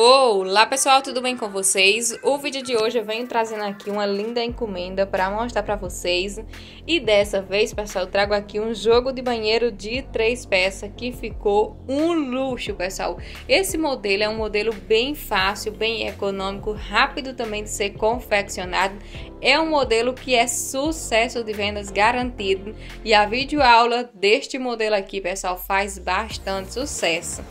Olá pessoal, tudo bem com vocês? O vídeo de hoje eu venho trazendo aqui uma linda encomenda para mostrar para vocês e dessa vez pessoal eu trago aqui um jogo de banheiro de três peças que ficou um luxo pessoal. Esse modelo é um modelo bem fácil, bem econômico, rápido também de ser confeccionado. É um modelo que é sucesso de vendas garantido e a videoaula deste modelo aqui pessoal faz bastante sucesso.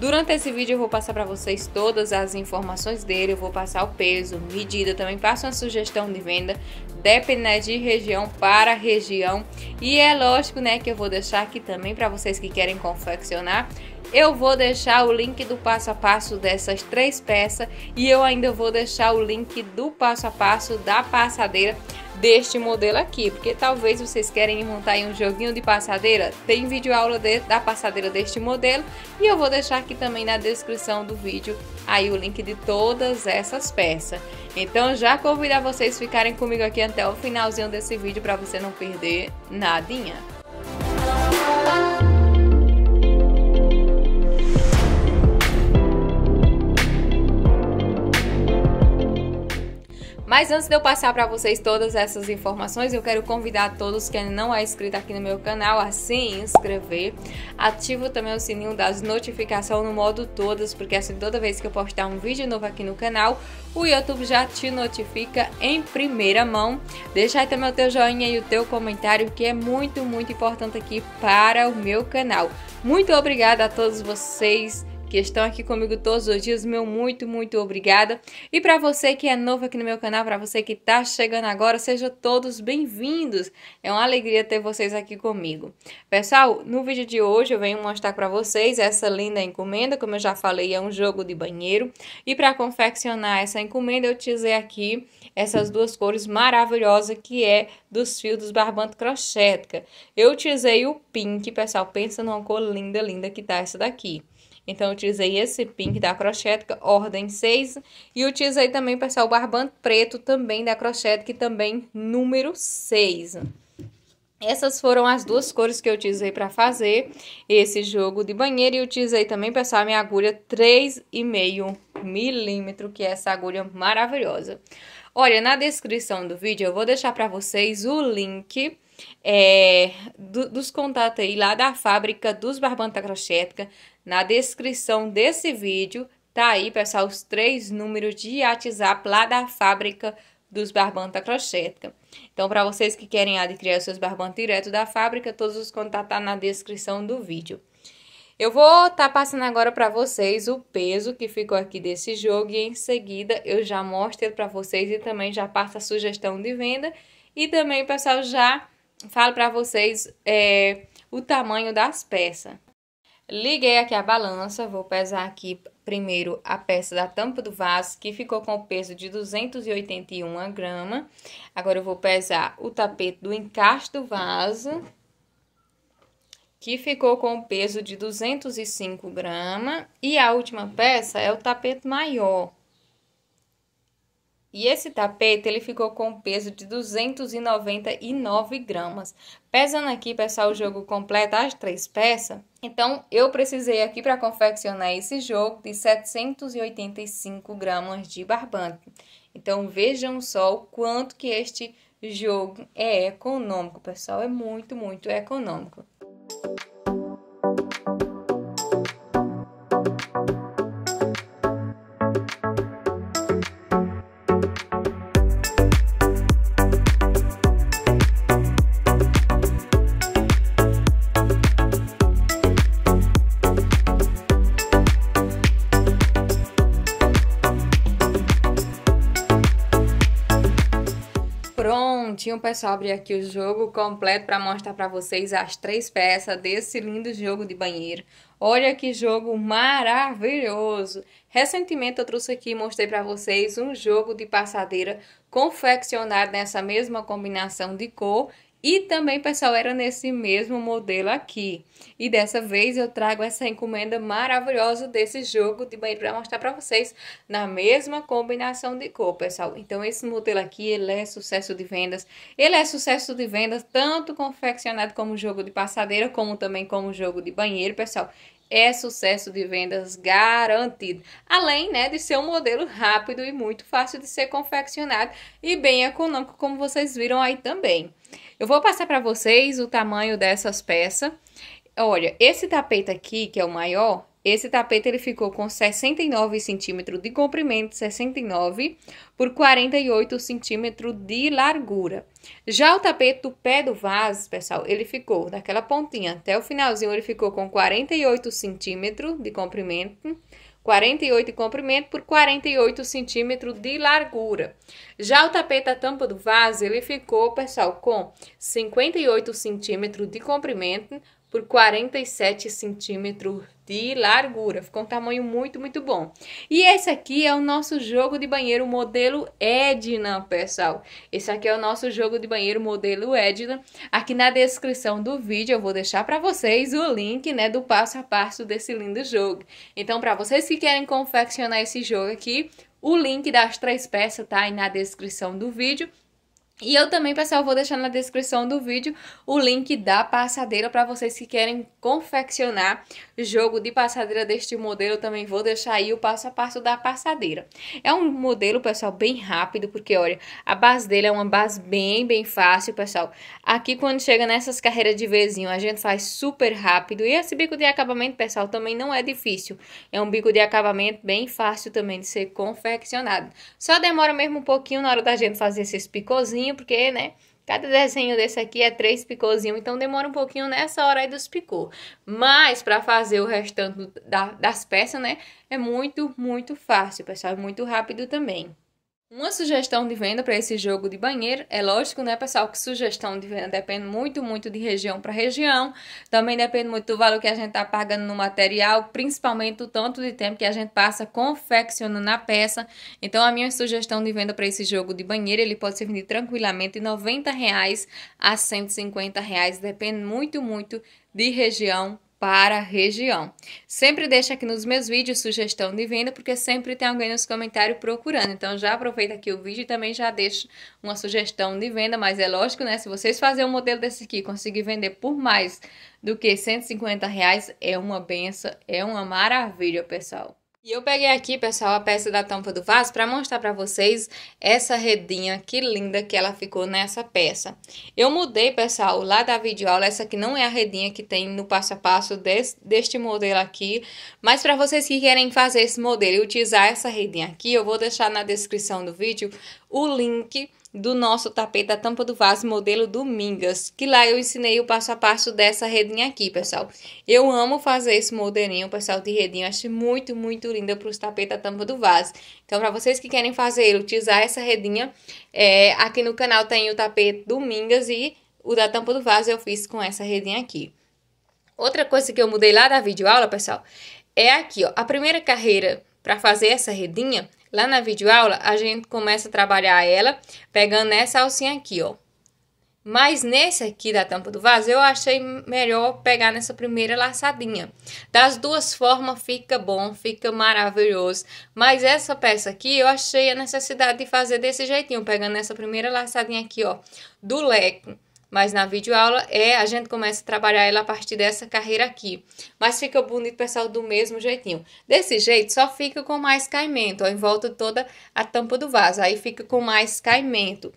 Durante esse vídeo eu vou passar para vocês todas as informações dele, eu vou passar o peso, medida, também passo uma sugestão de venda, Depende né, de região para região. E é lógico, né, que eu vou deixar aqui também para vocês que querem confeccionar, eu vou deixar o link do passo a passo dessas três peças e eu ainda vou deixar o link do passo a passo da passadeira deste modelo aqui, porque talvez vocês querem montar um joguinho de passadeira, tem vídeo aula de, da passadeira deste modelo e eu vou deixar aqui também na descrição do vídeo aí o link de todas essas peças. Então já convido a vocês ficarem comigo aqui até o finalzinho desse vídeo para você não perder nadinha. Mas antes de eu passar para vocês todas essas informações, eu quero convidar todos que ainda não é inscrito aqui no meu canal a se inscrever. Ativo também o sininho das notificações no modo todas, porque assim toda vez que eu postar um vídeo novo aqui no canal, o YouTube já te notifica em primeira mão. Deixa aí também o teu joinha e o teu comentário, que é muito, muito importante aqui para o meu canal. Muito obrigada a todos vocês que estão aqui comigo todos os dias, meu muito, muito obrigada. E para você que é novo aqui no meu canal, para você que está chegando agora, sejam todos bem-vindos. É uma alegria ter vocês aqui comigo. Pessoal, no vídeo de hoje eu venho mostrar para vocês essa linda encomenda, como eu já falei, é um jogo de banheiro. E para confeccionar essa encomenda, eu utilizei aqui essas duas cores maravilhosas que é dos fios dos barbantes crochetica. Eu utilizei o pink, pessoal, pensa numa cor linda, linda que tá essa daqui. Então, utilizei esse pink da Crochética, ordem 6. E utilizei também, pessoal, o barbante preto também da Crochética, também número 6. Essas foram as duas cores que eu utilizei para fazer esse jogo de banheiro. E utilizei também, pessoal, a minha agulha 3,5 milímetro, que é essa agulha maravilhosa. Olha, na descrição do vídeo eu vou deixar para vocês o link é, do, dos contatos aí lá da fábrica dos barbantes da Crochética. Na descrição desse vídeo tá aí, pessoal, os três números de WhatsApp lá da fábrica dos barbantes da crocheta. Então, para vocês que querem adquirir seus barbantes direto da fábrica, todos os contatos tá na descrição do vídeo. Eu vou estar tá passando agora para vocês o peso que ficou aqui desse jogo e em seguida eu já mostro para vocês e também já passo a sugestão de venda e também, pessoal, já falo para vocês é, o tamanho das peças. Liguei aqui a balança, vou pesar aqui primeiro a peça da tampa do vaso, que ficou com o peso de 281 gramas. Agora eu vou pesar o tapete do encaixe do vaso, que ficou com o peso de 205 gramas. E a última peça é o tapete maior, e esse tapete ele ficou com um peso de 299 gramas. Pesando aqui, pessoal, o jogo completo, as três peças. Então, eu precisei aqui para confeccionar esse jogo de 785 gramas de barbante. Então, vejam só o quanto que este jogo é econômico, pessoal. É muito, muito econômico. minutinho, pessoal, abrir aqui o jogo completo para mostrar para vocês as três peças desse lindo jogo de banheiro. Olha que jogo maravilhoso! Recentemente eu trouxe aqui e mostrei para vocês um jogo de passadeira confeccionado nessa mesma combinação de cor e também, pessoal, era nesse mesmo modelo aqui. E dessa vez eu trago essa encomenda maravilhosa desse jogo de banheiro para mostrar para vocês na mesma combinação de cor, pessoal. Então esse modelo aqui, ele é sucesso de vendas. Ele é sucesso de vendas tanto confeccionado como jogo de passadeira, como também como jogo de banheiro, pessoal é sucesso de vendas garantido. Além né, de ser um modelo rápido e muito fácil de ser confeccionado e bem econômico, como vocês viram aí também. Eu vou passar para vocês o tamanho dessas peças. Olha, esse tapete aqui, que é o maior, esse tapete ele ficou com 69 centímetros de comprimento, 69 por 48 centímetros de largura. Já o tapete do pé do vaso, pessoal, ele ficou daquela pontinha até o finalzinho, ele ficou com 48 centímetros de comprimento, 48 de comprimento por 48 centímetros de largura. Já o tapete da tampa do vaso, ele ficou, pessoal, com 58 centímetros de comprimento por 47 centímetros de largura. Ficou um tamanho muito, muito bom. E esse aqui é o nosso jogo de banheiro modelo Edna, pessoal. Esse aqui é o nosso jogo de banheiro modelo Edna. Aqui na descrição do vídeo eu vou deixar para vocês o link, né, do passo a passo desse lindo jogo. Então, para vocês que querem confeccionar esse jogo aqui, o link das três peças tá aí na descrição do vídeo. E eu também, pessoal, vou deixar na descrição do vídeo o link da passadeira para vocês que querem confeccionar jogo de passadeira deste modelo, também vou deixar aí o passo a passo da passadeira. É um modelo, pessoal, bem rápido, porque olha, a base dele é uma base bem, bem fácil, pessoal. Aqui quando chega nessas carreiras de vezinho a gente faz super rápido. E esse bico de acabamento, pessoal, também não é difícil. É um bico de acabamento bem fácil também de ser confeccionado. Só demora mesmo um pouquinho na hora da gente fazer esses picôzinhos, porque, né, Cada desenho desse aqui é três picôzinhos, então demora um pouquinho nessa né? hora aí dos picô. Mas para fazer o restante da, das peças, né, é muito, muito fácil, pessoal, é muito rápido também. Uma sugestão de venda para esse jogo de banheiro, é lógico, né, pessoal, que sugestão de venda depende muito, muito de região para região. Também depende muito do valor que a gente está pagando no material, principalmente o tanto de tempo que a gente passa confeccionando a peça. Então, a minha sugestão de venda para esse jogo de banheiro, ele pode ser vendido tranquilamente de R$ reais a R$ reais, depende muito, muito de região para a região. Sempre deixa aqui nos meus vídeos sugestão de venda, porque sempre tem alguém nos comentários procurando. Então já aproveita aqui o vídeo e também já deixa uma sugestão de venda, mas é lógico, né? Se vocês fazerem um modelo desse aqui e conseguir vender por mais do que 150 reais, é uma benção, é uma maravilha, pessoal. E eu peguei aqui, pessoal, a peça da tampa do vaso para mostrar para vocês essa redinha que linda que ela ficou nessa peça. Eu mudei, pessoal, lá da videoaula, essa aqui não é a redinha que tem no passo a passo desse, deste modelo aqui, mas para vocês que querem fazer esse modelo e utilizar essa redinha aqui, eu vou deixar na descrição do vídeo o link do nosso tapete da tampa do vaso modelo Domingas, que lá eu ensinei o passo a passo dessa redinha aqui, pessoal. Eu amo fazer esse modelinho, pessoal, de redinha, acho muito, muito linda para os tapetes da tampa do vaso. Então, para vocês que querem fazer, utilizar essa redinha, é, aqui no canal tem o tapete Domingas e o da tampa do vaso eu fiz com essa redinha aqui. Outra coisa que eu mudei lá da videoaula, pessoal, é aqui, ó. A primeira carreira para fazer essa redinha Lá na videoaula, a gente começa a trabalhar ela pegando essa alcinha aqui, ó. Mas nesse aqui da tampa do vaso, eu achei melhor pegar nessa primeira laçadinha. Das duas formas fica bom, fica maravilhoso. Mas essa peça aqui, eu achei a necessidade de fazer desse jeitinho, pegando essa primeira laçadinha aqui, ó, do leco mas na videoaula é a gente começa a trabalhar ela a partir dessa carreira aqui. Mas fica bonito, pessoal, do mesmo jeitinho. Desse jeito, só fica com mais caimento, ó, em volta toda a tampa do vaso. Aí fica com mais caimento,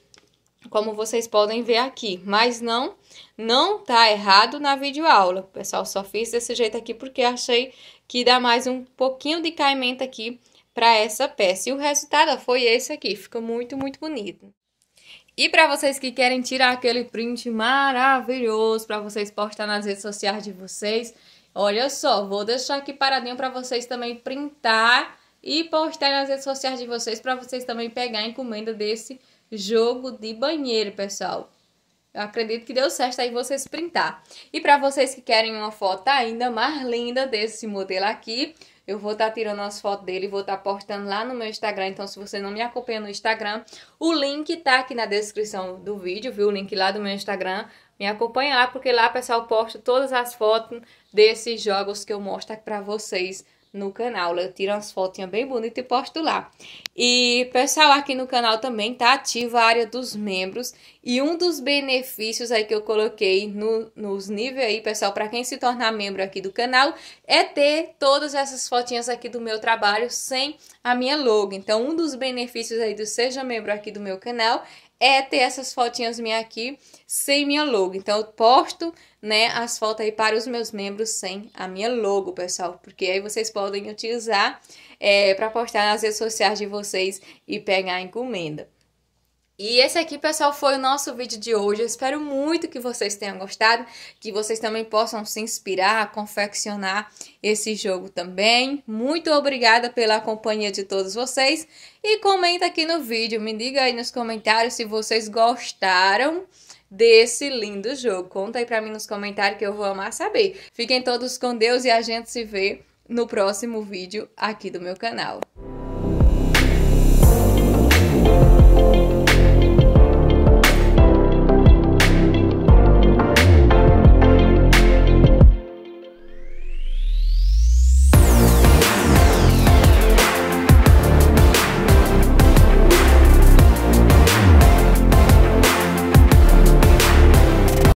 como vocês podem ver aqui. Mas não, não tá errado na videoaula. Pessoal, só fiz desse jeito aqui porque achei que dá mais um pouquinho de caimento aqui para essa peça. E o resultado foi esse aqui, fica muito, muito bonito. E para vocês que querem tirar aquele print maravilhoso para vocês postar nas redes sociais de vocês, olha só, vou deixar aqui paradinho para vocês também printar e postar nas redes sociais de vocês para vocês também pegar a encomenda desse jogo de banheiro, pessoal. Eu acredito que deu certo aí vocês printar. E para vocês que querem uma foto ainda mais linda desse modelo aqui, eu vou estar tá tirando as fotos dele, vou estar tá postando lá no meu Instagram. Então, se você não me acompanha no Instagram, o link tá aqui na descrição do vídeo, viu? O link lá do meu Instagram. Me acompanha lá, porque lá, pessoal, posto todas as fotos desses jogos que eu mostro aqui pra vocês no canal. Eu tiro umas fotinhas bem bonitas e posto lá. E, pessoal, aqui no canal também tá ativa a área dos membros. E um dos benefícios aí que eu coloquei no, nos níveis aí, pessoal, para quem se tornar membro aqui do canal, é ter todas essas fotinhas aqui do meu trabalho sem a minha logo. Então, um dos benefícios aí do Seja Membro aqui do meu canal é ter essas fotinhas minhas aqui sem minha logo. Então eu posto, né, as fotos aí para os meus membros sem a minha logo, pessoal, porque aí vocês podem utilizar é, para postar nas redes sociais de vocês e pegar encomenda. E esse aqui, pessoal, foi o nosso vídeo de hoje. Eu espero muito que vocês tenham gostado, que vocês também possam se inspirar a confeccionar esse jogo também. Muito obrigada pela companhia de todos vocês e comenta aqui no vídeo, me diga aí nos comentários se vocês gostaram desse lindo jogo. Conta aí pra mim nos comentários que eu vou amar saber. Fiquem todos com Deus e a gente se vê no próximo vídeo aqui do meu canal.